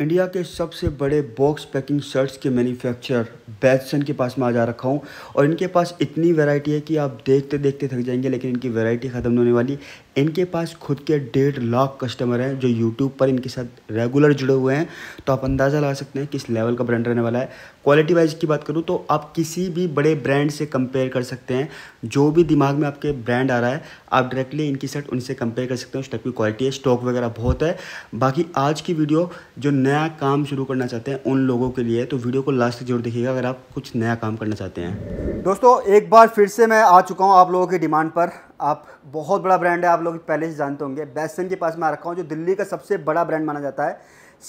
India के सबसे बड़े बॉक्स पैकिंग शर्ट्स के मैन्युफैक्चरर बैथसन के पास मैं आज आ रखा हूँ और इनके पास इतनी वैरायटी है कि आप देखते देखते थक जाएंगे लेकिन इनकी वैरायटी ख़त्म होने वाली इनके पास खुद के डेढ़ लाख कस्टमर हैं जो यूट्यूब पर इनके साथ रेगुलर जुड़े हुए हैं तो आप अंदाज़ा लगा सकते हैं किस लेवल का ब्रांड रहने वाला है क्वालिटी वाइज की बात करूँ तो आप किसी भी बड़े ब्रांड से कंपेयर कर सकते हैं जो भी दिमाग में आपके ब्रांड आ रहा है आप डायरेक्टली इनकी सेट उनसे कंपेयर कर सकते हैं उस टाइप की क्वालिटी है स्टॉक वगैरह बहुत है बाकी आज की वीडियो जो नया काम शुरू करना चाहते हैं उन लोगों के लिए तो वीडियो को लास्ट तक जरूर देखिएगा अगर आप कुछ नया काम करना चाहते हैं दोस्तों एक बार फिर से मैं आ चुका हूँ आप लोगों की डिमांड पर आप बहुत बड़ा ब्रांड है आप लोग पहले से जानते होंगे बैसन के पास मैं रखा हूँ जो दिल्ली का सबसे बड़ा ब्रांड माना जाता है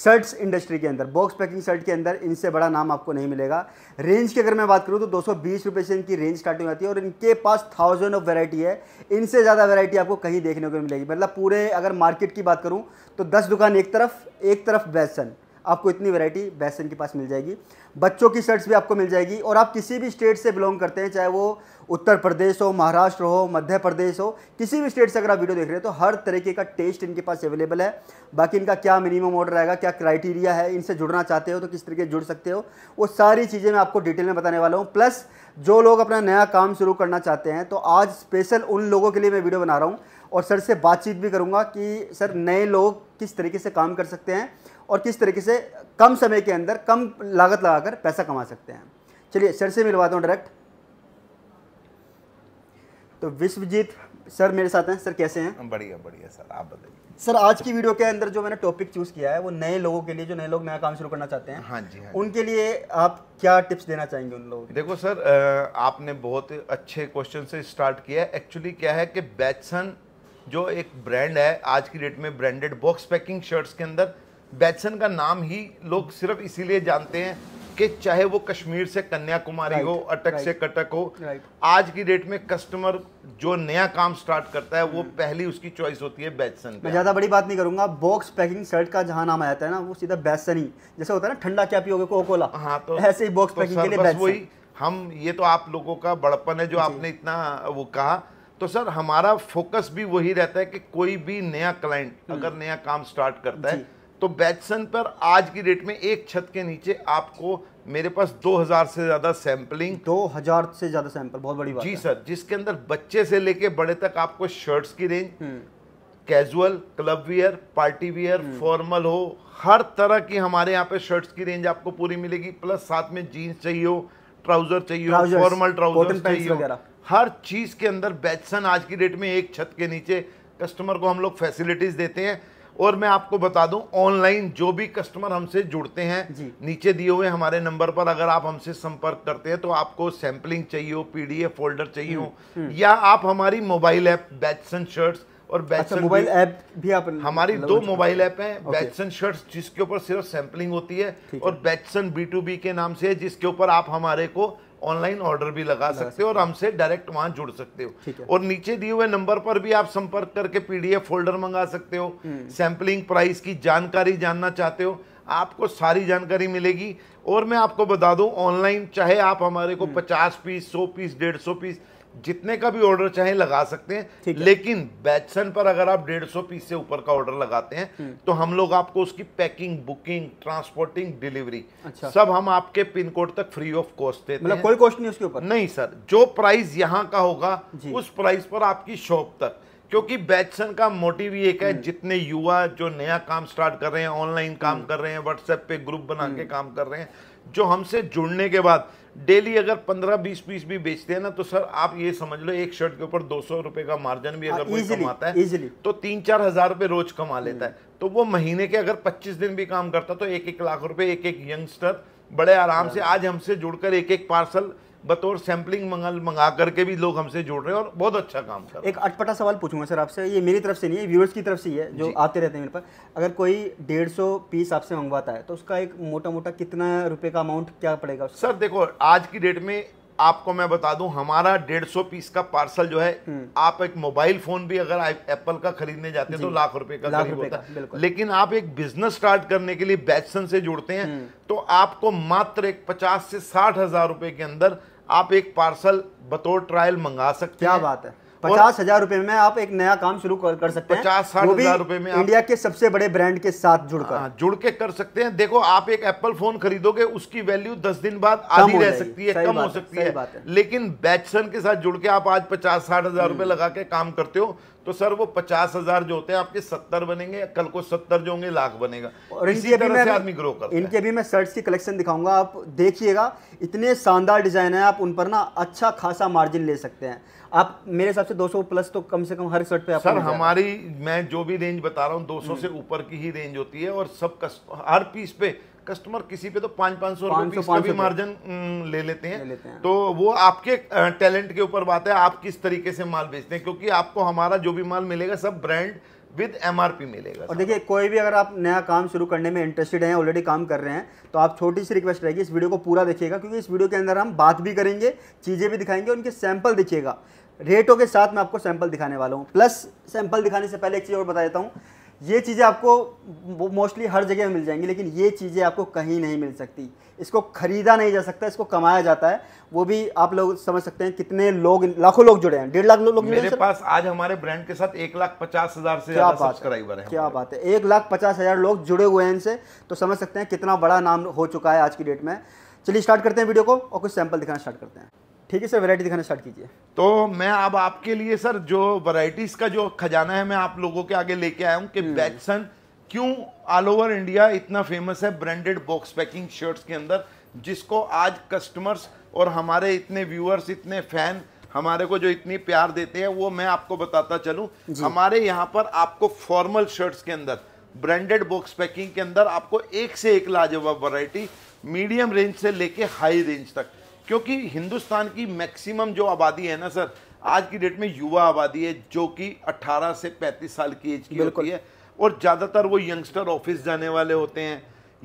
शर्ट्स इंडस्ट्री के अंदर बॉक्स पैकिंग शर्ट के अंदर इनसे बड़ा नाम आपको नहीं मिलेगा रेंज की अगर मैं बात करूँ तो दो सौ से इनकी रेंज स्टार्टिंग आती है और इनके पास थाउजेंड ऑफ वेराइटी है इनसे ज़्यादा वेराइटी आपको कहीं देखने को मिलेगी मतलब पूरे अगर मार्केट की बात करूँ तो दस दुकान एक तरफ एक तरफ बैसन आपको इतनी वैरायटी बैसन के पास मिल जाएगी बच्चों की शर्ट्स भी आपको मिल जाएगी और आप किसी भी स्टेट से बिलोंग करते हैं चाहे वो उत्तर प्रदेश हो महाराष्ट्र हो मध्य प्रदेश हो किसी भी स्टेट से अगर आप वीडियो देख रहे हैं तो हर तरीके का टेस्ट इनके पास अवेलेबल है बाकी इनका क्या मिनिमम ऑर्डर आएगा क्या क्राइटेरिया है इनसे जुड़ना चाहते हो तो किस तरीके जुड़ सकते हो वो सारी चीज़ें मैं आपको डिटेल में बताने वाला हूँ प्लस जो लोग अपना नया काम शुरू करना चाहते हैं तो आज स्पेशल उन लोगों के लिए मैं वीडियो बना रहा हूँ और सर से बातचीत भी करूँगा कि सर नए लोग किस तरीके से काम कर सकते हैं और किस तरीके से कम समय के अंदर कम लागत लगाकर पैसा कमा सकते हैं चलिए सर से मिलवाता हूँ डायरेक्ट तो विश्वजीत सर मेरे साथ हैं सर कैसे हैं बढ़िया बढ़िया सर आप बताइए सर आज की वीडियो के अंदर जो मैंने टॉपिक चूज किया है वो नए लोगों के लिए जो नए लोग नया काम शुरू करना चाहते हैं हाँ जी हाँ उनके लिए आप क्या टिप्स देना चाहेंगे उन लोगों देखो सर आपने बहुत अच्छे क्वेश्चन से स्टार्ट किया एक्चुअली क्या है कि बैटसन जो एक ब्रांड है आज की डेट में ब्रांडेड बॉक्स पैकिंग शर्ट्स के अंदर बैटसन का नाम ही लोग सिर्फ इसीलिए जानते हैं कि चाहे वो कश्मीर से कन्याकुमारी हो अटक से कटक हो आज की डेट में कस्टमर जो नया काम स्टार्ट करता है वो hmm. पहली उसकी चॉइस होती है बैटसन मैं ज़्यादा बड़ी बात नहीं करूंगा बॉक्स पैकिंग शर्ट का जहाँ नाम आता है ना वो सीधा बैटसन ही जैसे होता है ना ठंडा क्या पियोगे कोको कोला हाँ तो ऐसे ही बॉक्स पैकिंग तो के लिए वही हम ये तो आप लोगों का बड़पन है जो आपने इतना वो कहा तो सर हमारा फोकस भी वही रहता है कि कोई भी नया क्लाइंट hmm. अगर नया काम स्टार्ट करता है तो बैटसन पर आज की डेट में एक छत के नीचे आपको मेरे पास 2000 से ज़्यादा सैंपलिंग 2000 से ज़्यादा सैंपल बहुत बड़ी बात जी सर जिसके अंदर बच्चे से लेके बड़े तक आपको शर्ट्स की रेंज हम्म। Casual club wear party wear हम्म। फॉर्मल हो हर तरह की हमारे यहाँ पे शर्ट्स की रेंज आपको पूरी मिलेगी प्लस साथ में जीन्स चाहिए हो ट्राउजर चाहिए हो फॉर्मल ट्राउजर चाहिए हर चीज़ के अंदर बैटसन आज की डेट में एक छत के नीचे कस्टमर को हम लोग फैसिलिटीज़ देते हैं और मैं आपको बता दूं ऑनलाइन जो भी कस्टमर हमसे जुड़ते हैं नीचे दिए हुए हमारे नंबर पर अगर आप हमसे संपर्क करते हैं तो आपको सैम्पलिंग चाहिए हो पीडीएफ फोल्डर चाहिए हो हम्म, हम्म। या आप हमारी मोबाइल ऐप बैचसन शर्ट्स और बैटसन मोबाइल ऐप भी आप हमारी दो मोबाइल ऐप हैं बैटसन शर्ट्स जिसके ऊपर सिर्फ सैम्पलिंग होती है और टू बी के नाम से है जिसके ऊपर आप हमारे को ऑनलाइन ऑर्डर भी लगा सकते हो और हमसे डायरेक्ट वहां जुड़ सकते हो और नीचे दिए हुए नंबर पर भी आप संपर्क करके पीडीएफ फोल्डर मंगा सकते हो हम्म। सैंपलिंग प्राइस की जानकारी जानना चाहते हो आपको सारी जानकारी मिलेगी और मैं आपको बता दूं ऑनलाइन चाहे आप हमारे को 50 हम्म। पीस 100 पीस 150 पीस जितने का भी ऑर्डर चाहे लगा सकते हैं लेकिन बैचसन पर अगर आप डेढ़ सौ पीस से ऊपर का ऑर्डर लगाते हैं हम्म। तो हम लोग आपको उसकी पैकिंग बुकिंग ट्रांसपोर्टिंग डिलीवरी अच्छा। सब हम आपके पिन कोड तक फ्री ऑफ कॉस्ट देते मतलब कोई कॉस्ट नहीं उसके ऊपर नहीं सर जो प्राइस यहाँ का होगा उस प्राइस पर आपकी शॉप तक क्योंकि बैचसन का मोटिव ये है हम्म। जितने युवा जो नया काम स्टार्ट कर रहे हैं ऑनलाइन काम हम्म। कर रहे हैं व्हाट्सएप पे ग्रुप बना के हम्म। काम कर रहे हैं जो हमसे जुड़ने के बाद डेली अगर पंद्रह बीस पीस भी बेचते हैं ना तो सर आप ये समझ लो एक शर्ट के ऊपर दो सौ रुपए का मार्जिन भी हाँ, अगर कोई कमाता है easily. तो तीन चार हजार रुपए रोज कमा लेता है तो वो महीने के अगर पच्चीस दिन भी काम करता तो एक एक लाख रुपए एक एक यंगस्टर बड़े आराम से हाँ। आज हमसे जुड़कर एक एक पार्सल बतौर सैम्पलिंग मंगल मंगा करके भी लोग हमसे जुड़ रहे हैं और बहुत अच्छा काम कर रहे हैं एक अटपटा सवाल पूछूंगा सर आपसे ये मेरी तरफ से नहीं है व्यूअर्स की तरफ से ही है जो आते रहते हैं मेरे पास अगर कोई डेढ़ सौ पीस आपसे मंगवाता है तो उसका एक मोटा मोटा कितना रुपये का अमाउंट क्या पड़ेगा सर देखो आज की डेट में आपको मैं बता दूं हमारा डेढ़ सौ पीस का पार्सल जो है हम्म। आप एक मोबाइल फोन भी अगर एप्पल का खरीदने जाते हैं तो लाख रुपए का लाख होता है लेकिन आप एक बिजनेस स्टार्ट करने के लिए बैचसन से जुड़ते हैं हम्म। तो आपको मात्र एक पचास से साठ हजार रुपए के अंदर आप एक पार्सल बतौर ट्रायल मंगा सकते क्या हैं बात है पचास हजार रुपए में आप एक नया काम शुरू कर, कर सकते हैं पचास साठ हजार रुपए में इंडिया के सबसे बड़े ब्रांड के साथ जुड़कर हाँ, जुड़ के कर सकते हैं देखो आप एक एप्पल फोन खरीदोगे उसकी वैल्यू दस दिन बाद आधी रह सकती है कम हो सकती है लेकिन बैचसन के साथ जुड़ के आप आज पचास साठ हजार रुपए हम्म। लगा के काम करते हो तो सर वो पचास हजार जो होते हैं आपके सत्तर बनेंगे कल को सत्तर जो होंगे लाख बनेगा और इसी तरह से आदमी ग्रो करता इनके भी मैं शर्ट्स की कलेक्शन दिखाऊंगा आप देखिएगा इतने शानदार डिजाइन है आप उन पर ना अच्छा खासा मार्जिन ले सकते हैं आप मेरे हिसाब से 200 प्लस तो कम से कम हर शर्ट पे आप सर हमारी मैं जो भी रेंज बता रहा हूँ 200 से हम्म। ऊपर की ही रेंज होती है और सब कस्ट हर पीस पे कस्टमर किसी पे तो पांच पांच सौ रुपए का भी मार्जिन ले लेते हैं, तो वो आपके टैलेंट के ऊपर बात है आप किस तरीके से माल बेचते हैं क्योंकि आपको हमारा जो भी माल मिलेगा सब ब्रांड विद एमआरपी मिलेगा और देखिए कोई भी अगर आप नया काम शुरू करने में इंटरेस्टेड हैं ऑलरेडी काम कर रहे हैं तो आप छोटी सी रिक्वेस्ट रहेगी इस वीडियो को पूरा देखिएगा क्योंकि इस वीडियो के अंदर हम बात भी करेंगे चीज़ें भी दिखाएंगे उनके सैंपल दिखिएगा रेटों के साथ मैं आपको सैंपल दिखाने वाला हूँ प्लस सैंपल दिखाने से पहले एक चीज़ और बता देता हूँ ये चीज़ें आपको मोस्टली हर जगह मिल जाएंगी लेकिन ये चीज़ें आपको कहीं नहीं मिल सकती इसको खरीदा नहीं जा सकता इसको कमाया जाता है वो भी आप लोग समझ सकते हैं कितने लोग लाखों लोग जुड़े हैं डेढ़ लाख लोग मेरे पास आज हमारे ब्रांड के साथ एक लाख पचास हजार से क्या बात है क्या बात है एक लाख पचास हजार लोग जुड़े हुए हैं इनसे तो समझ सकते हैं कितना बड़ा नाम हो चुका है आज की डेट में चलिए स्टार्ट करते हैं वीडियो को और कुछ सैंपल दिखाना स्टार्ट करते हैं ठीक है सर वैरायटी दिखाना स्टार्ट कीजिए तो मैं अब आपके लिए सर जो वैरायटीज का जो खजाना है मैं आप लोगों के आगे लेके आया हूँ कि बैटसन हम्म। क्यों ऑल ओवर इंडिया इतना फेमस है ब्रांडेड बॉक्स पैकिंग शर्ट्स के अंदर जिसको आज कस्टमर्स और हमारे इतने व्यूअर्स इतने फैन हमारे को जो इतनी प्यार देते हैं वो मैं आपको बताता चलूं हमारे यहाँ पर आपको फॉर्मल शर्ट्स के अंदर ब्रांडेड बॉक्स पैकिंग के अंदर आपको एक से एक लाजवाब वैरायटी मीडियम रेंज से लेके हाई रेंज तक क्योंकि हिंदुस्तान की मैक्सिमम जो आबादी है ना सर आज की डेट में युवा आबादी है जो कि 18 से 35 साल की एज की होती है और ज़्यादातर वो यंगस्टर ऑफिस जाने वाले होते हैं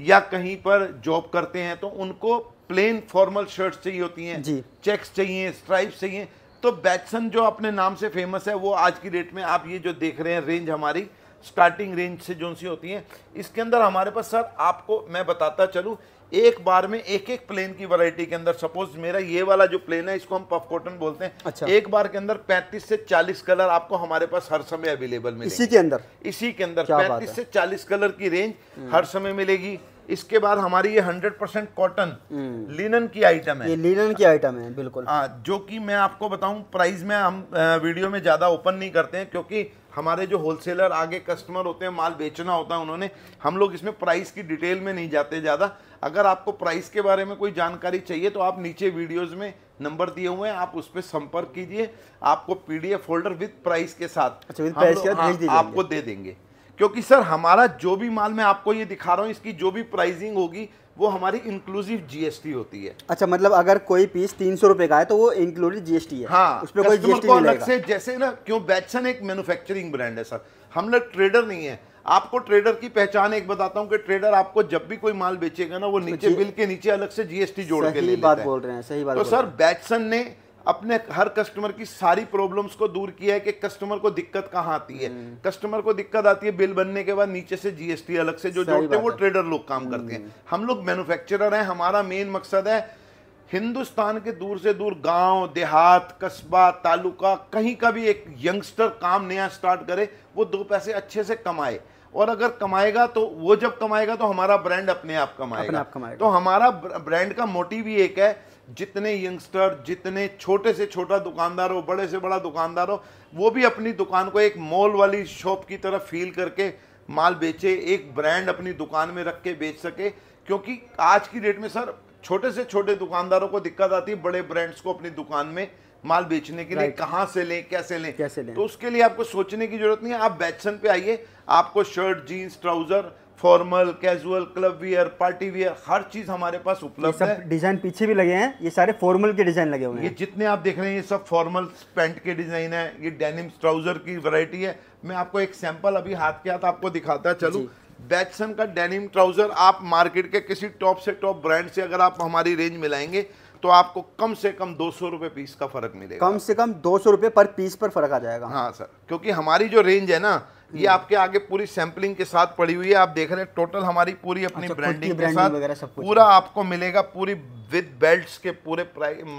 या कहीं पर जॉब करते हैं तो उनको प्लेन फॉर्मल शर्ट्स चाहिए होती हैं चेक्स चाहिए स्ट्राइप्स चाहिए तो बैटसन जो अपने नाम से फेमस है वो आज की डेट में आप ये जो देख रहे हैं रेंज हमारी स्टार्टिंग रेंज से जो सी होती हैं इसके अंदर हमारे पास सर आपको मैं बताता चलूँ एक बार में एक एक प्लेन की वैरायटी के अंदर सपोज मेरा ये वाला जो प्लेन है इसको हम पफ कॉटन बोलते हैं अच्छा। एक बार के अंदर 35 से 40 कलर आपको हमारे पास हर समय अवेलेबल मिलेगी इसी के अंदर इसी के अंदर 35 से 40 कलर की रेंज हम्म। हर समय मिलेगी इसके बाद हमारी ये 100 परसेंट कॉटन लिनन की आइटम है ये लिनन की आइटम है बिल्कुल आ, हाँ, जो कि मैं आपको बताऊं प्राइस में हम वीडियो में ज़्यादा ओपन नहीं करते हैं क्योंकि हमारे जो होलसेलर आगे कस्टमर होते हैं माल बेचना होता है उन्होंने हम लोग इसमें प्राइस की डिटेल में नहीं जाते ज़्यादा अगर आपको प्राइस के बारे में कोई जानकारी चाहिए तो आप नीचे वीडियोज़ में नंबर दिए हुए हैं आप उस पर संपर्क कीजिए आपको पीडीएफ फोल्डर विद प्राइस के साथ अच्छा प्राइस के साथ हाँ, आपको दे देंगे क्योंकि सर हमारा जो भी माल मैं आपको ये दिखा रहा हूँ इसकी जो भी प्राइजिंग होगी वो हमारी इंक्लूसिव जीएसटी होती है अच्छा मतलब अगर कोई पीस तीन सौ रुपए का है तो वो इंक्लूडेड जीएसटी है हाँ उस पे कोई जीएसटी नहीं लगेगा। से जैसे ना क्यों बैटसन एक मैन्युफैक्चरिंग ब्रांड है सर हम लोग ट्रेडर नहीं है आपको ट्रेडर की पहचान एक बताता हूँ कि ट्रेडर आपको जब भी कोई माल बेचेगा ना वो नीचे बिल के नीचे अलग से जीएसटी जोड़ के लिए बात बोल रहे हैं सही बात तो सर बैचसन ने अपने हर कस्टमर की सारी प्रॉब्लम्स को दूर किया है कि कस्टमर को दिक्कत कहाँ आती है कस्टमर हम्म। को दिक्कत आती है बिल बनने के बाद नीचे से जीएसटी अलग से जो जोड़ते हैं वो ट्रेडर लोग काम करते हैं हम्म। हम लोग मैन्युफैक्चरर हैं हमारा मेन मकसद है हिंदुस्तान के दूर से दूर गांव देहात कस्बा तालुका कहीं का भी एक यंगस्टर काम नया स्टार्ट करे वो दो पैसे अच्छे से कमाए और अगर कमाएगा तो वो जब कमाएगा तो हमारा ब्रांड अपने आप कमाएगा, अपने आप कमाएगा। तो हमारा ब्रांड का मोटिव ही एक है जितने यंगस्टर जितने छोटे से छोटा दुकानदार हो बड़े से बड़ा दुकानदार हो वो भी अपनी दुकान को एक मॉल वाली शॉप की तरह फील करके माल बेचे एक ब्रांड अपनी दुकान में रख के बेच सके क्योंकि आज की डेट में सर छोटे से छोटे दुकानदारों को दिक्कत आती है बड़े ब्रांड्स को अपनी दुकान में माल बेचने के लिए कहाँ से लें कैसे लें कैसे लें तो उसके लिए आपको सोचने की जरूरत नहीं है आप बैचसन पे आइए आपको shirt jeans trouser formal casual club wear party wear हर चीज हमारे पास उपलब्ध है डिजाइन पीछे भी लगे हैं ये सारे फॉर्मल के डिजाइन लगे हुए हैं ये जितने आप देख रहे हैं ये सब फॉर्मल पैंट के डिजाइन है ये डेनिम ट्राउजर की वैरायटी है मैं आपको एक सैंपल अभी हाथ के हाथ आपको दिखाता चलू बैटसन का डेनिम ट्राउजर आप मार्केट के किसी टॉप से टॉप ब्रांड से अगर आप हमारी रेंज मिलाएंगे तो आपको कम से कम दो सौ रुपये पीस का फर्क मिलेगा कम से कम दो सौ रुपये पर पीस पर फर्क आ जाएगा हाँ सर क्योंकि हमारी जो रेंज है ना ये हम्म। आपके आगे पूरी सैम्पलिंग के साथ पड़ी हुई है आप देख रहे हैं टोटल हमारी पूरी अपनी अच्छा, ब्रांडिंग के साथ सब पूरा आपको मिलेगा पूरी विद बेल्ट्स के पूरे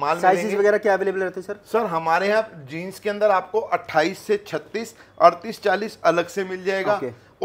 माल साइजेस वगैरह क्या अवेलेबल रहते हैं सर सर हमारे यहाँ जीन्स के अंदर आपको 28 से 36 38 40 अलग से मिल जाएगा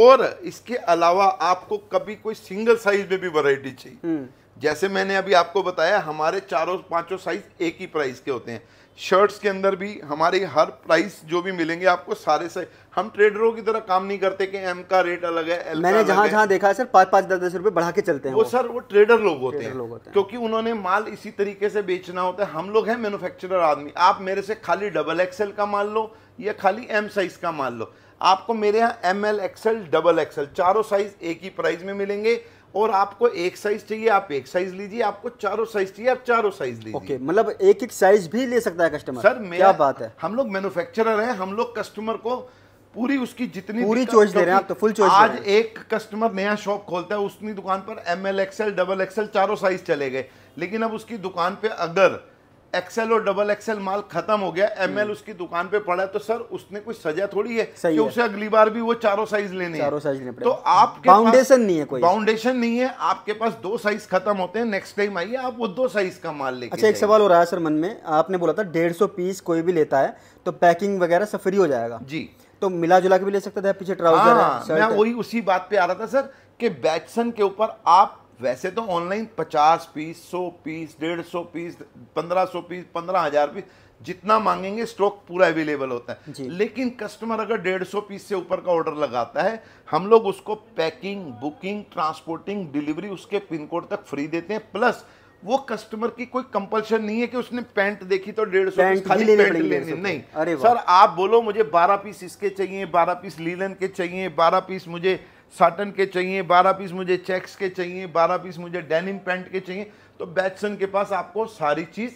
और इसके अलावा आपको कभी कोई सिंगल साइज में भी वैरायटी चाहिए हम्म। जैसे मैंने अभी आपको बताया हमारे चारों पांचों साइज एक ही प्राइस के होते हैं शर्ट्स के अंदर भी हमारे हर प्राइस जो भी मिलेंगे आपको सारे से हम ट्रेडरों की तरह काम नहीं करते कि एम का रेट अलग है एल मैंने जहाँ जहाँ देखा है सर पाँच पाँच दस दस रुपए बढ़ा के चलते हैं वो सर वो ट्रेडर लोग होते हैं लोग होते हैं क्योंकि उन्होंने माल इसी तरीके से बेचना होता है हम लोग हैं मैनुफेक्चरर आदमी आप मेरे से खाली डबल एक्सएल का माल लो या खाली एम साइज़ का माल लो आपको मेरे यहाँ M L XL double XL चारों साइज़ एक ही प्राइस में मिलेंगे और आपको एक साइज चाहिए आप एक साइज लीजिए आपको चारों साइज चाहिए आप चारों साइज लीजिए ओके मतलब एक एक साइज भी ले सकता है कस्टमर सर क्या बात है हम लोग मैन्युफैक्चरर हैं हम लोग कस्टमर को पूरी उसकी जितनी पूरी चॉइस दे रहे हैं आप तो फुल चॉइस आज एक कस्टमर नया शॉप खोलता है उसकी दुकान पर M L XL double XL चारों साइज चले गए लेकिन अब उसकी दुकान पे अगर एक्सएल और डबल एक्सएल माल खत्म हो गया एमएल हम्म। उसकी दुकान पे पड़ा है तो सर उसने कोई सजा थोड़ी है कि उसे अगली बार भी वो चारों साइज लेने चारों साइज लेने तो आपके फाउंडेशन नहीं है कोई फाउंडेशन नहीं है आपके पास दो साइज खत्म होते हैं नेक्स्ट टाइम आइए आप वो दो साइज का माल लेके अच्छा एक सवाल हो रहा है सर मन में आपने बोला था डेढ़ पीस कोई भी लेता है तो पैकिंग वगैरह सब फ्री हो जाएगा जी तो मिला जुला के भी ले सकता था पीछे ट्राउजर हाँ, मैं वही उसी बात पे आ रहा था सर कि बैचसन के ऊपर आप वैसे तो ऑनलाइन पचास पीस सौ पीस डेढ़ सौ पीस पंद्रह सौ पीस पंद्रह हजार पीस जितना मांगेंगे स्टॉक पूरा अवेलेबल होता है लेकिन कस्टमर अगर डेढ़ सौ पीस से ऊपर का ऑर्डर लगाता है हम लोग उसको पैकिंग बुकिंग ट्रांसपोर्टिंग डिलीवरी उसके पिन कोड तक फ्री देते हैं प्लस वो कस्टमर की कोई कंपल्शन नहीं है कि उसने पैंट देखी तो डेढ़ सौ खाली पैंट लेनी नहीं अरे सर आप बोलो मुझे बारह पीस इसके चाहिए बारह पीस लीलन के चाहिए बारह पीस मुझे साटन के चाहिए बारह पीस मुझे चेक्स के चाहिए बारह पीस मुझे डेनिम पैंट के चाहिए तो बैट्सन के पास आपको सारी चीज़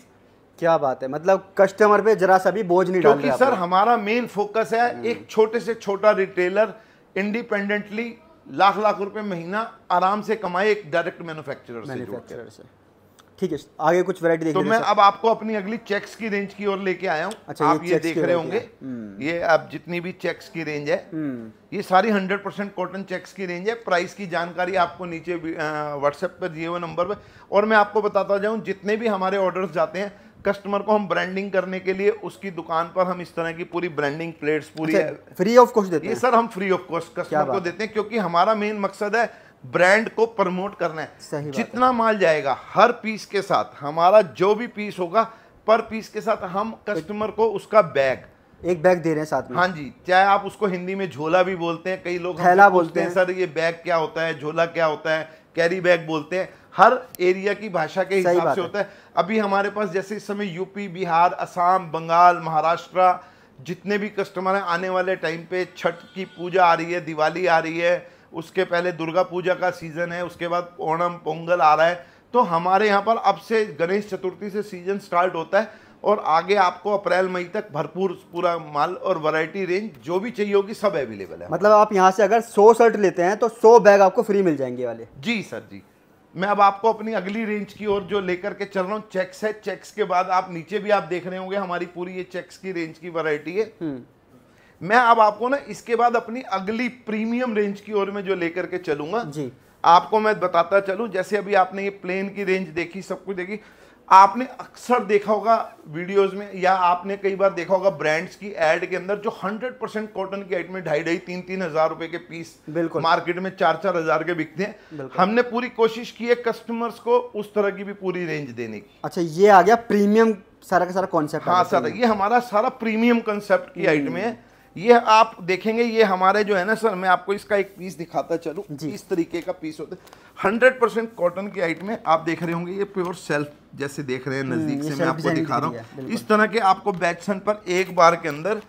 क्या बात है मतलब कस्टमर पे जरा सा भी बोझ नहीं क्योंकि सर हमारा मेन फोकस है हम्म। एक छोटे से छोटा रिटेलर इंडिपेंडेंटली लाख लाख रुपए महीना आराम से कमाए एक डायरेक्ट मैन्युफैक्चरर से, से ठीक है आगे कुछ वैरायटी देखिए तो मैं अब आपको अपनी अगली चेक्स की रेंज की ओर लेके आया हूँ अच्छा, आप ये, ये देख रहे होंगे हम्म। ये आप जितनी भी चेक्स की रेंज है हम्म। ये सारी 100 परसेंट कॉटन चेक्स की रेंज है प्राइस की जानकारी आपको नीचे व्हाट्सएप पर दिए हुए नंबर पर और मैं आपको बताता जाऊँ जितने भी हमारे ऑर्डर्स जाते हैं कस्टमर को हम ब्रांडिंग करने के लिए उसकी दुकान पर हम इस तरह की पूरी ब्रांडिंग प्लेट्स पूरी फ्री ऑफ कॉस्ट देते हैं सर हम फ्री ऑफ कॉस्ट कस्टमर को देते हैं क्योंकि हमारा मेन मकसद है ब्रांड को प्रमोट करना है सही जितना माल जाएगा हर पीस के साथ हमारा जो भी पीस होगा पर पीस के साथ हम कस्टमर को उसका बैग एक बैग दे रहे हैं साथ में हाँ जी चाहे आप उसको हिंदी में झोला भी बोलते हैं कई लोग थैला बोलते हैं सर ये बैग क्या होता है झोला क्या होता है कैरी बैग बोलते हैं हर एरिया की भाषा के हिसाब से होता है अभी हमारे पास जैसे इस समय यूपी बिहार असम बंगाल महाराष्ट्र जितने भी कस्टमर हैं आने वाले टाइम पे छठ की पूजा आ रही है दिवाली आ रही है उसके पहले दुर्गा पूजा का सीज़न है उसके बाद ओणम पोंगल आ रहा है तो हमारे यहाँ पर अब से गणेश चतुर्थी से सीज़न स्टार्ट होता है और आगे आपको अप्रैल मई तक भरपूर पूरा माल और वैरायटी रेंज जो भी चाहिए होगी सब अवेलेबल है मतलब आप यहाँ से अगर 100 शर्ट लेते हैं तो 100 बैग आपको फ्री मिल जाएंगे वाले जी सर जी मैं अब आपको अपनी अगली रेंज की ओर जो लेकर के चल रहा हूँ चेक्स है चेक्स के बाद आप नीचे भी आप देख रहे होंगे हमारी पूरी ये चेक्स की रेंज की वरायटी है हम्म। मैं अब आपको ना इसके बाद अपनी अगली प्रीमियम रेंज की ओर में जो लेकर के चलूंगा जी आपको मैं बताता चलूं जैसे अभी आपने ये प्लेन की रेंज देखी सब कुछ देखी आपने अक्सर देखा होगा वीडियोस में या आपने कई बार देखा होगा ब्रांड्स की एड के अंदर जो 100 परसेंट कॉटन की आइटमें ढाई ढाई तीन तीन हजार रुपए के पीस बिल्कुल मार्केट में चार चार हजार के बिकते हैं हमने पूरी कोशिश की है कस्टमर्स को उस तरह की भी पूरी रेंज देने की अच्छा ये आ गया प्रीमियम सारा का सारा कॉन्सेप्ट हाँ सर ये हमारा सारा प्रीमियम कंसेप्ट की आइटमें हम्म। है ये आप देखेंगे ये हमारे जो है ना सर मैं आपको इसका एक पीस दिखाता चलूँ इस तरीके का पीस होता है हंड्रेड परसेंट कॉटन की आइट में आप देख रहे होंगे ये प्योर सेल्फ जैसे देख रहे हैं हम्म, नज़दीक से मैं आपको दिखा रहा हूँ इस तरह के आपको बैटसन पर एक बार के अंदर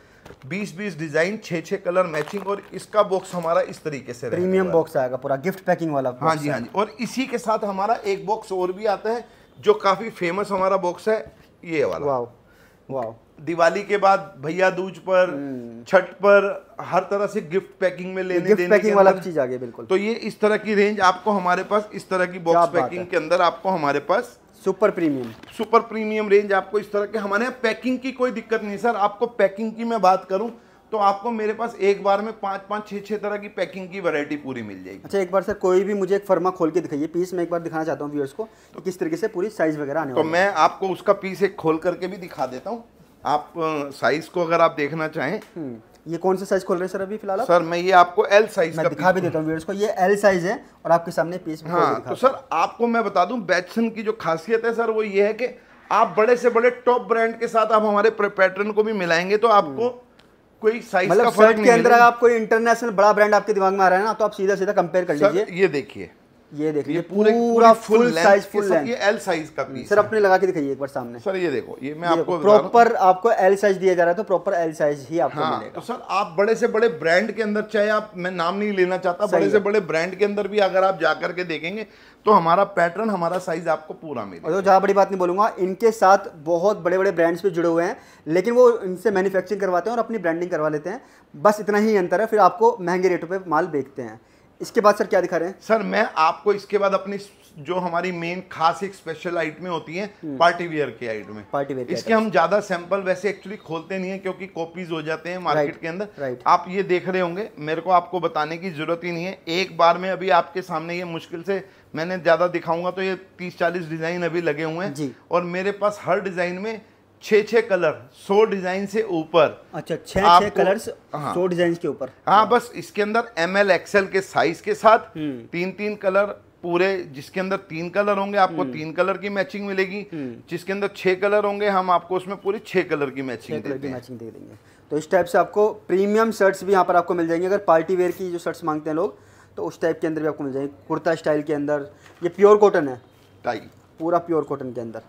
20-20 डिजाइन छः छः कलर मैचिंग और इसका बॉक्स हमारा इस तरीके से प्रीमियम बॉक्स आएगा पूरा गिफ्ट पैकिंग वाला हाँ जी हाँ जी और इसी के साथ हमारा एक बॉक्स और भी आता है जो काफ़ी फेमस हमारा बॉक्स है ये वाला वाह वाह दिवाली के बाद भैया दूज पर हम्म। छठ पर हर तरह से गिफ्ट पैकिंग में लेने देने पैकिंग वाला चीज आ गया बिल्कुल तो ये इस तरह की रेंज आपको हमारे पास इस तरह की बॉक्स पैकिंग के अंदर आपको हमारे पास super premium super premium range आपको इस तरह के हमारे यहाँ पैकिंग की कोई दिक्कत नहीं सर आपको पैकिंग की मैं बात करूँ तो आपको मेरे पास एक बार में पांच पांच छह छह तरह की पैकिंग की वैरायटी पूरी मिल जाएगी अच्छा एक बार सर कोई भी मुझे एक फर्मा खोल के दिखाइए पीस मैं एक बार दिखाना चाहता हूँ व्यूअर्स को तो किस तरीके से पूरी साइज वगैरह आने तो मैं आपको उसका पीस एक खोल करके भी दिखा देता हूँ आप साइज को अगर आप देखना चाहें हम्म। ये कौन सा साइज खोल रहे हैं सर अभी फिलहाल सर मैं ये आपको एल साइज मैं दिखा भी देता हूँ ये एल साइज है और आपके सामने पीस हाँ तो सर आपको मैं बता दूं बैचसन की जो खासियत है सर वो ये है कि आप बड़े से बड़े टॉप ब्रांड के साथ आप हमारे पैटर्न को भी मिलाएंगे तो आपको हम्म। कोई साइज मतलब का फर्क के अंदर आप कोई इंटरनेशनल बड़ा ब्रांड आपके दिमाग में आ रहा है ना तो आप सीधा सीधा कंपेयर कर लीजिए ये देखिए ये देखिए ये पूरे पूरा फुल साइज फुल ये एल साइज का पीस सर अपने लगा के दिखाइए एक बार सामने सर ये देखो ये मैं ये आपको प्रॉपर आपको एल साइज दिया जा रहा है तो प्रॉपर एल साइज ही आपको हाँ, मिलेगा तो सर आप बड़े से बड़े ब्रांड के अंदर चाहे आप मैं नाम नहीं लेना चाहता बड़े से बड़े ब्रांड के अंदर भी अगर आप जाकर के देखेंगे तो हमारा पैटर्न हमारा साइज आपको पूरा मिलेगा और बड़ी बात नहीं बोलूंगा इनके साथ बहुत बड़े बड़े ब्रांड्स भी जुड़े हुए हैं लेकिन वो इनसे मैन्युफैक्चरिंग करवाते हैं और अपनी ब्रांडिंग करवा लेते हैं बस इतना ही अंतर है फिर आपको महंगे रेटों पर माल बेचते हैं इसके बाद सर क्या दिखा रहे हैं सर मैं आपको इसके बाद अपनी जो हमारी मेन खास एक स्पेशल में होती है पार्टी हम्म। के की आइटमें पार्टी इसके हम ज्यादा सैंपल वैसे एक्चुअली खोलते नहीं है क्योंकि कॉपीज हो जाते हैं मार्केट के अंदर आप ये देख रहे होंगे मेरे को आपको बताने की जरूरत ही नहीं है एक बार में अभी आपके सामने ये मुश्किल से मैंने ज्यादा दिखाऊंगा तो ये तीस चालीस डिजाइन अभी लगे हुए हैं और मेरे पास हर डिजाइन में छः छः कलर सो डिजाइन से ऊपर अच्छा छः छः कलर सो डिजाइन के ऊपर हाँ बस इसके अंदर एम एल एक्सएल के साइज के साथ हम्म। तीन तीन कलर पूरे जिसके अंदर तीन कलर होंगे आपको हम्म। तीन कलर की मैचिंग मिलेगी हम्म। जिसके अंदर छह कलर होंगे हम आपको उसमें पूरी छह कलर की मैचिंग दे देंगे तो इस टाइप से आपको प्रीमियम शर्ट्स भी यहाँ पर आपको मिल जाएंगे अगर पार्टी वेयर की जो शर्ट्स मांगते हैं लोग तो उस टाइप के अंदर भी आपको मिल जाएंगे कुर्ता स्टाइल के अंदर ये प्योर कॉटन है पूरा प्योर कॉटन के अंदर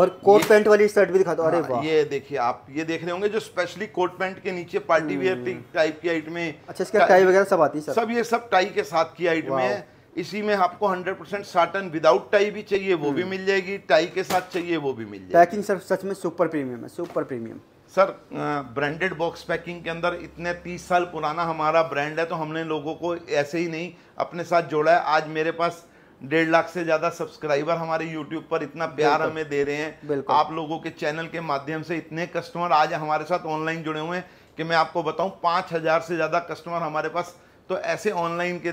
और कोट पैंट वाली शर्ट भी दिखा दो अरे हाँ, ये देखिए आप ये देख रहे होंगे जो स्पेशली कोट पैंट के नीचे पार्टी हम्म। वेयर टाइप की आइट में अच्छा इसका टाई वगैरह सब आती है सब ये सब टाई के साथ की आइट में इसी में आपको 100 परसेंट साटन विदाउट टाई भी चाहिए वो भी हम्म। मिल जाएगी टाई के साथ चाहिए वो भी मिल जाएगी पैकिंग सर सच में सुपर प्रीमियम है super premium sir branded box packing के अंदर इतने 30 साल पुराना हमारा ब्रांड है तो हमने लोगों को ऐसे ही नहीं अपने साथ जोड़ा है आज मेरे पास डेढ़ लाख से ज्यादा सब्सक्राइबर हमारे यूट्यूब पर इतना प्यार हमें दे रहे हैं आप लोगों के चैनल के माध्यम से इतने कस्टमर आज हमारे साथ ऑनलाइन जुड़े हुए हैं कि मैं आपको बताऊं पाँच हजार से ज़्यादा कस्टमर हमारे पास तो ऐसे ऑनलाइन के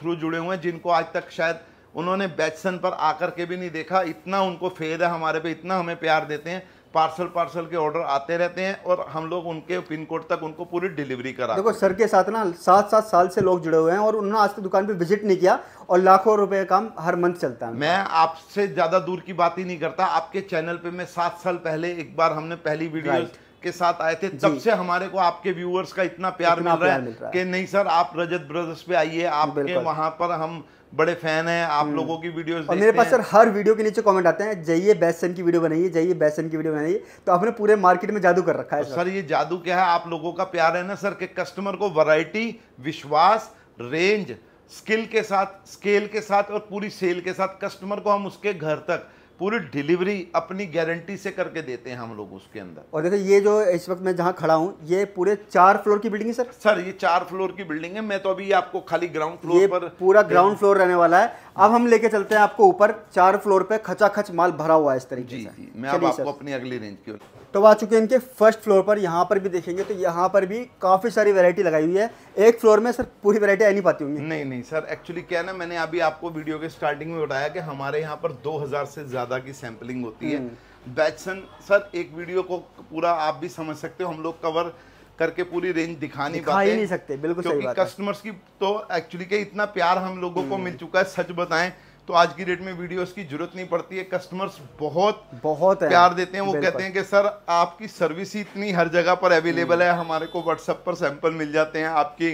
थ्रू जुड़े हुए हैं जिनको आज तक शायद उन्होंने बैचसन पर आकर के भी नहीं देखा इतना उनको फेद है हमारे पे इतना हमें प्यार देते हैं पार्सल पार्सल के ऑर्डर आते रहते हैं और हम लोग उनके पिन कोड तक उनको पूरी डिलीवरी करा देखो सर के साथ ना सात सात साल से लोग जुड़े हुए हैं और उन्होंने आज तक दुकान पे विजिट नहीं किया और लाखों रुपए का काम हर मंथ चलता है मैं आपसे ज़्यादा दूर की बात ही नहीं करता आपके चैनल पे मैं सात साल पहले एक बार हमने पहली वीडियो के साथ आए थे तब से हमारे को आपके व्यूअर्स का इतना प्यार इतना मिल रहा है कि नहीं सर आप रजत ब्रदर्स पे आइए आपके वहां पर हम बड़े फैन हैं आप हम्म। लोगों की वीडियोस और मेरे पास सर हर वीडियो के नीचे कमेंट आते हैं जाइए बैसन की वीडियो बनाइए जाइए बैसन की वीडियो बनाइए तो आपने पूरे मार्केट में जादू कर रखा है तो सर ये जादू क्या है आप लोगों का प्यार है ना सर के कस्टमर को वैरायटी विश्वास रेंज स्किल के साथ स्केल के साथ और पूरी सेल के साथ कस्टमर को हम उसके घर तक पूरी डिलीवरी अपनी गारंटी से करके देते हैं हम लोग उसके अंदर और देखो ये जो इस वक्त मैं जहाँ खड़ा हूँ ये पूरे चार फ्लोर की बिल्डिंग है सर सर ये चार फ्लोर की बिल्डिंग है मैं तो अभी आपको खाली ग्राउंड फ्लोर पर पूरा ग्राउंड फ्लोर रहने वाला है अब हम लेके चलते हैं आपको ऊपर चार फ्लोर पे खचा खच माल भरा हुआ है इस तरीके से मैं आपको अपनी अगली रेंज की तो आ चुके हैं इनके फर्स्ट फ्लोर पर यहाँ पर भी देखेंगे तो यहाँ पर भी काफ़ी सारी वैरायटी लगाई हुई है एक फ्लोर में सर पूरी वैरायटी आ नहीं पाती होंगी नहीं नहीं सर एक्चुअली क्या ना मैंने अभी आपको वीडियो के स्टार्टिंग में बताया कि हमारे यहाँ पर 2000 से ज़्यादा की सैम्पलिंग होती है हम्म। बैचसन सर एक वीडियो को पूरा आप भी समझ सकते हो हम लोग कवर करके पूरी रेंज दिखा नहीं दिखा पाते नहीं सकते बिल्कुल क्योंकि कस्टमर्स की तो एक्चुअली के इतना प्यार हम लोगों को हम्म। मिल चुका है सच बताएं तो आज की डेट में वीडियोस की जरूरत नहीं पड़ती है कस्टमर्स बहुत बहुत प्यार देते हैं वो कहते हैं कि सर आपकी सर्विस ही इतनी हर जगह पर अवेलेबल है हम्म। हमारे को व्हाट्सएप पर सैंपल मिल जाते हैं आपकी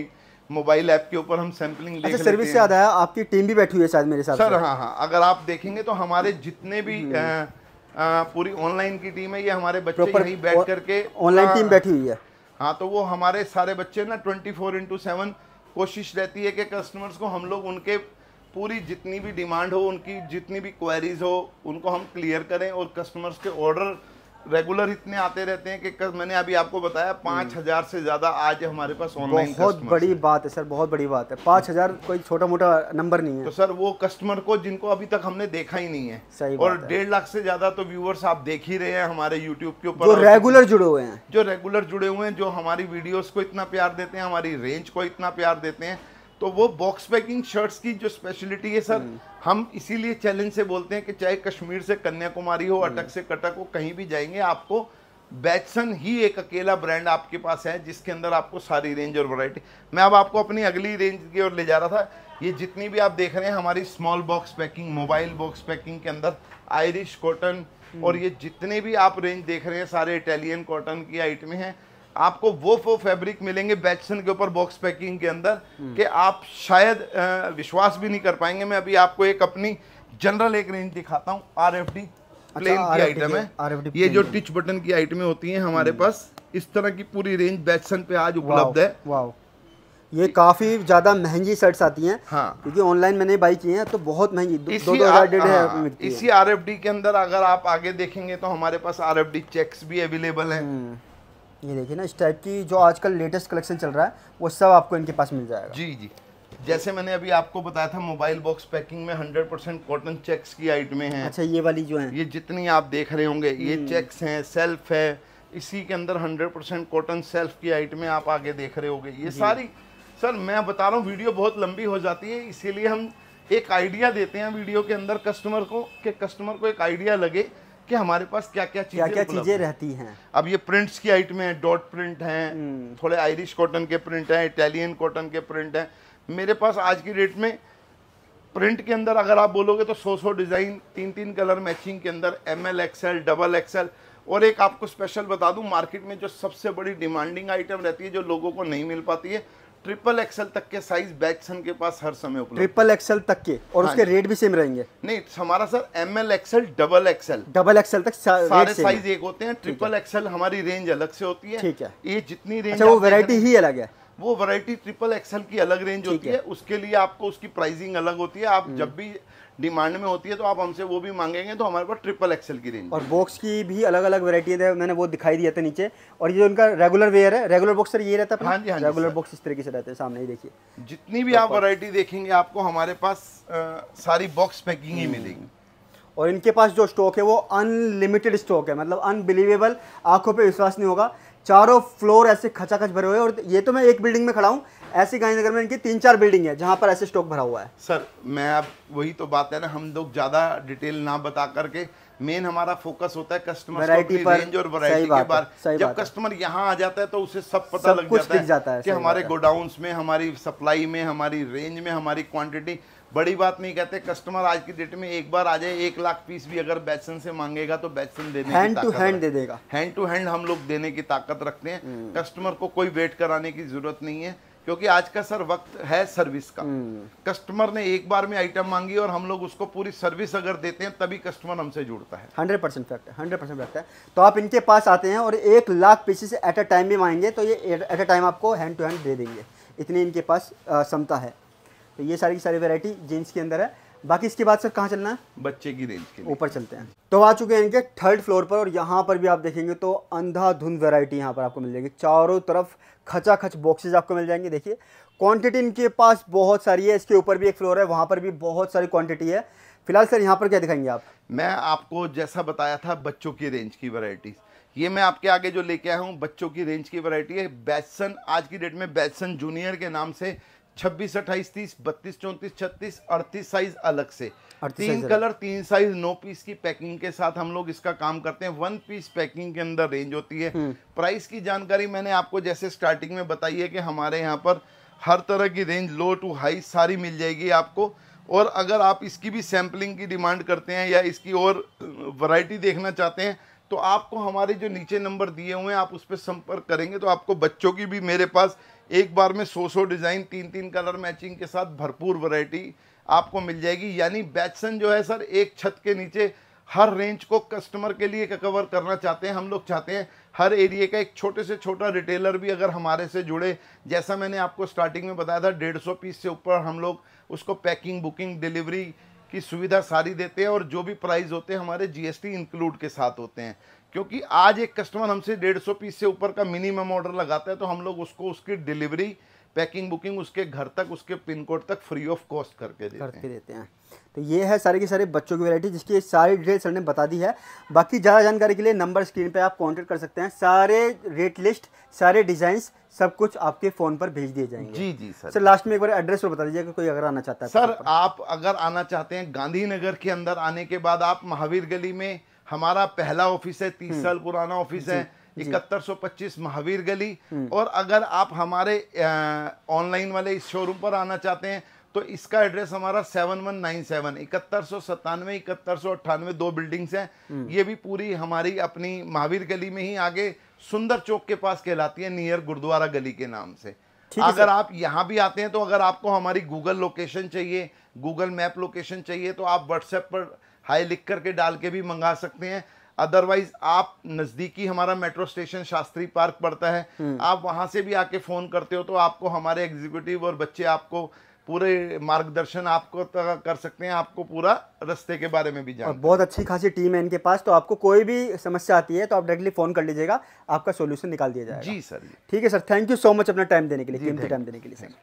मोबाइल ऐप के ऊपर हम सैम्पलिंग अच्छा, सर्विस से आया आपकी टीम भी बैठी हुई है शायद मेरे साथ सर हाँ हाँ अगर आप देखेंगे तो हमारे जितने भी हम्म। पूरी ऑनलाइन की टीम है ये हमारे बच्चे यहीं बैठ करके ऑनलाइन हाँ। टीम बैठी हुई है हाँ तो वो हमारे सारे बच्चे ना ट्वेंटी फोर इंटू सेवन कोशिश रहती है कि कस्टमर्स को हम लोग उनके पूरी जितनी भी डिमांड हो उनकी जितनी भी क्वेरीज हो उनको हम क्लियर करें और कस्टमर्स के ऑर्डर रेगुलर इतने आते रहते हैं कि मैंने अभी आपको बताया हम्म। पाँच हजार से ज़्यादा आज हमारे पास ऑनलाइन बहुत बड़ी बात है सर बहुत बड़ी बात है पाँच हजार कोई छोटा मोटा नंबर नहीं है तो सर वो कस्टमर को जिनको अभी तक हमने देखा ही नहीं है सही और डेढ़ लाख से ज़्यादा तो व्यूअर्स आप देख ही रहे हैं हमारे यूट्यूब के ऊपर रेगुलर जुड़े हुए हैं जो रेगुलर जुड़े हुए हैं जो हमारी वीडियोज़ को इतना प्यार देते हैं हमारी रेंज को इतना प्यार देते हैं तो वो बॉक्स पैकिंग शर्ट्स की जो स्पेशलिटी है सर हम्म। हम इसीलिए चैलेंज से बोलते हैं कि चाहे कश्मीर से कन्याकुमारी हो अटक हम्म। से कटक हो कहीं भी जाएंगे आपको बैटसन ही एक अकेला ब्रांड आपके पास है जिसके अंदर आपको सारी रेंज और वैरायटी मैं अब आपको अपनी अगली रेंज की ओर ले जा रहा था ये जितनी भी आप देख रहे हैं हमारी small box packing mobile box packing के अंदर आयरिश कॉटन हम्म। और ये जितने भी आप रेंज देख रहे हैं सारे इटालियन कॉटन की आइटमें हैं आपको वो वो फैब्रिक मिलेंगे बैचसन के ऊपर बॉक्स पैकिंग के अंदर हम्म। कि आप शायद विश्वास भी नहीं कर पाएंगे मैं अभी आपको एक अपनी जनरल एक रेंज दिखाता हूँ आर एफ डी प्लेन की आइटम है ये जो टिच बटन की आइटमें होती हैं हमारे हम्म। पास इस तरह की पूरी रेंज बैचसन पे आज उपलब्ध है वाओ ये काफी ज्यादा महंगी शर्ट्स आती हैं हाँ क्योंकि ऑनलाइन मैंने बाई की हैं तो बहुत महंगी दो दो हजार डेढ़ हाँ, इसी आर के अंदर अगर आप आगे देखेंगे तो हमारे पास आर चेक्स भी अवेलेबल हैं हम्म। ये देखिए ना इस टाइप की जो आजकल लेटेस्ट कलेक्शन चल रहा है वो सब आपको इनके पास मिल जाएगा जी जी जैसे मैंने अभी आपको बताया था मोबाइल बॉक्स पैकिंग में 100 परसेंट कॉटन चेक्स की आइटमें हैं अच्छा ये वाली जो है ये जितनी आप देख रहे होंगे ये चेक्स हम्म। हैं सेल्फ है इसी के अंदर 100 परसेंट कॉटन सेल्फ की आइटमें आप आगे देख रहे होंगे ये सारी सर मैं बता रहा हूँ वीडियो बहुत लंबी हो जाती है इसीलिए हम एक आइडिया देते हैं वीडियो के अंदर कस्टमर को कि कस्टमर को एक आइडिया लगे कि हमारे पास क्या क्या चीजें क्या क्या चीजें रहती हैं अब ये प्रिंट्स की आइटमें हैं डॉट प्रिंट हैं हम्म। थोड़े आयरिश कॉटन के प्रिंट हैं इटालियन कॉटन के प्रिंट हैं मेरे पास आज की डेट में प्रिंट के अंदर अगर आप बोलोगे तो सौ सौ डिज़ाइन तीन तीन कलर मैचिंग के अंदर M L XL double XL और एक आपको स्पेशल बता दूं मार्केट में जो सबसे बड़ी डिमांडिंग आइटम रहती है जो लोगों को नहीं मिल पाती है ट्रिपल एक्सएल तक के साइज सन के पास हर समय उपलब्ध ट्रिपल एक्सएल तक के और हाँ उसके रेट भी सेम रहेंगे नहीं हमारा sir M L XL double XL double XL तक सारे साइज एक होते हैं ट्रिपल एक्सएल हमारी रेंज अलग से होती है ठीक है ये जितनी रेंज अच्छा, वो वेरायटी ही अलग है वो वैरायटी ट्रिपल एक्सएल की अलग रेंज होती है।, है उसके लिए आपको उसकी प्राइसिंग अलग होती है आप हम्म। जब भी डिमांड में होती है तो आप हमसे वो भी मांगेंगे तो हमारे पास ट्रिपल एक्सएल की रेंज और बॉक्स की भी अलग अलग वैरायटी है मैंने वो दिखाई दिया था नीचे और ये जो उनका रेगुलर वेयर है रेगुलर बॉक्स सर ये रहता है हाँ जी हाँ रेगुलर बॉक्स इस तरीके से रहते हैं सामने ही देखिए जितनी भी आप वरायटी देखेंगे आपको हमारे पास सारी बॉक्स पैकिंग ही हम्म। मिलेगी और इनके पास जो स्टॉक है वो अनलिमिटेड स्टॉक है मतलब अनबिलीवेबल आंखों पे विश्वास नहीं होगा चारों फ्लोर ऐसे खचाखच भरे हुए और ये तो मैं एक बिल्डिंग में खड़ा हूँ ऐसे गांधीनगर में इनकी तीन चार बिल्डिंग है जहाँ पर ऐसे स्टॉक भरा हुआ है सर मैं अब वही तो बात है ना हम लोग ज़्यादा डिटेल ना बता करके मेन हमारा फोकस होता है कस्टमर वैरायटी पर रेंज और वैरायटी के बारे जब कस्टमर यहाँ आ जाता है तो उसे सब पता सब लग जाता है, जाता है कि हमारे गोडाउन में हमारी सप्लाई में हमारी रेंज में हमारी क्वांटिटी बड़ी बात नहीं कहते कस्टमर आज की डेट में एक बार आ जाए एक लाख पीस भी अगर बैचसन से मांगेगा तो बैचसन देने हैंड टू हैंड दे देगा हैंड टू हैंड हम लोग देने की ताकत रखते हैं कस्टमर हम्म। को कोई वेट कराने की जरूरत नहीं है क्योंकि आज का सर वक्त है सर्विस का कस्टमर हम्म। ने एक बार में आइटम मांगी और हम लोग उसको पूरी सर्विस अगर देते हैं तभी कस्टमर हमसे जुड़ता है हंड्रेड परसेंट फैक्ट है हंड्रेड परसेंट फैक्ट है तो आप इनके पास आते हैं और एक lakh pieces at a time भी मांगेंगे तो ये एट अ टाइम आपको हैंड टू हैंड दे देंगे इतनी इनके पास क्षमता है तो ये सारी की सारी वेरायटी जीन्स के अंदर है बाकी इसके बाद सर कहाँ चलना है बच्चे की रेंज के ऊपर चलते हैं तो आ चुके हैं इनके थर्ड फ्लोर पर और यहाँ पर भी आप देखेंगे तो अंधाधुंध वैरायटी यहाँ पर आपको मिल जाएगी चारों तरफ खचा खच बॉक्सेज आपको मिल जाएंगे देखिए क्वांटिटी इनके पास बहुत सारी है इसके ऊपर भी एक फ्लोर है वहाँ पर भी बहुत सारी क्वांटिटी है फिलहाल सर यहाँ पर क्या दिखाएंगे आप मैं आपको जैसा बताया था बच्चों की रेंज की वरायटी ये मैं आपके आगे जो लेके आया हूँ बच्चों की रेंज की वैरायटी है बैसन आज की डेट में बैसन जूनियर के नाम से छब्बीस अट्ठाईस तीस बत्तीस चौंतीस छत्तीस अड़तीस साइज अलग से तीन कलर तीन साइज नौ पीस की पैकिंग के साथ हम लोग इसका काम करते हैं वन पीस पैकिंग के अंदर रेंज होती है प्राइस हम्म। की जानकारी मैंने आपको जैसे स्टार्टिंग में बताई है कि हमारे यहाँ पर हर तरह की रेंज लो टू हाई सारी मिल जाएगी आपको और अगर आप इसकी भी सैम्पलिंग की डिमांड करते हैं या इसकी और वराइटी देखना चाहते हैं तो आपको हमारे जो नीचे नंबर दिए हुए हैं आप उस पर संपर्क करेंगे तो आपको बच्चों की भी मेरे पास एक बार में सौ सौ डिज़ाइन तीन तीन कलर मैचिंग के साथ भरपूर वैरायटी आपको मिल जाएगी यानी बैचसन जो है सर एक छत के नीचे हर रेंज को कस्टमर के लिए कवर करना चाहते हैं हम लोग चाहते हैं हर एरिए का एक छोटे से छोटा रिटेलर भी अगर हमारे से जुड़े जैसा मैंने आपको स्टार्टिंग में बताया था डेढ़ सौ पीस से ऊपर हम लोग उसको पैकिंग बुकिंग डिलीवरी की सुविधा सारी देते हैं और जो भी प्राइस होते हैं हमारे जीएसटी इंक्लूड के साथ होते हैं क्योंकि आज एक कस्टमर हमसे डेढ़ सौ पीस से ऊपर का मिनिमम ऑर्डर लगाता है तो हम लोग उसको उसकी डिलीवरी पैकिंग बुकिंग उसके घर तक उसके पिन कोड तक फ्री ऑफ कॉस्ट करके देते करके हैं। देते हैं तो ये है सारे के सारे बच्चों की वैरायटी जिसकी सारी डिटेल सर ने बता दी है बाकी ज़्यादा जानकारी के लिए नंबर स्क्रीन पे आप कांटेक्ट कर सकते हैं सारे रेट लिस्ट सारे डिज़ाइंस सब कुछ आपके फ़ोन पर भेज दिए जाएंगे जी जी सर सर लास्ट में एक बार एड्रेस और बता दीजिए कोई अगर आना चाहता है तो सर आप अगर आना चाहते हैं गांधीनगर के अंदर आने के बाद आप महावीर गली में हमारा पहला ऑफिस है तीस हम्म। साल पुराना ऑफिस है इकहत्तर सौ पच्चीस महावीर गली हम्म। और अगर आप हमारे ऑनलाइन वाले इस शोरूम पर आना चाहते हैं तो इसका एड्रेस हमारा सेवन वन नाइन सेवन इकहत्तर सौ सत्तानवे इकहत्तर सौ अट्ठानवे दो बिल्डिंग्स हैं हम्म। ये भी पूरी हमारी अपनी महावीर गली में ही आगे सुंदर चौक के पास कहलाती है नियर गुरुद्वारा गली के नाम से अगर आप यहाँ भी आते हैं तो अगर आपको हमारी गूगल लोकेशन चाहिए गूगल मैप लोकेशन चाहिए तो आप व्हाट्सएप पर हाई लिख करके डाल के भी मंगा सकते हैं अदरवाइज आप नज़दीकी हमारा मेट्रो स्टेशन शास्त्री पार्क पड़ता है हम्म। आप वहाँ से भी आके फ़ोन करते हो तो आपको हमारे एग्जीक्यूटिव और बच्चे आपको पूरे मार्गदर्शन आपको कर सकते हैं आपको पूरा रस्ते के बारे में भी जान बहुत अच्छी खासी टीम है इनके पास तो आपको कोई भी समस्या आती है तो आप डायरेक्टली फ़ोन कर लीजिएगा आपका सोल्यूशन निकाल दिया जाएगा जी सर ठीक है sir thank you so much अपना टाइम देने के लिए टाइम देने के लिए सर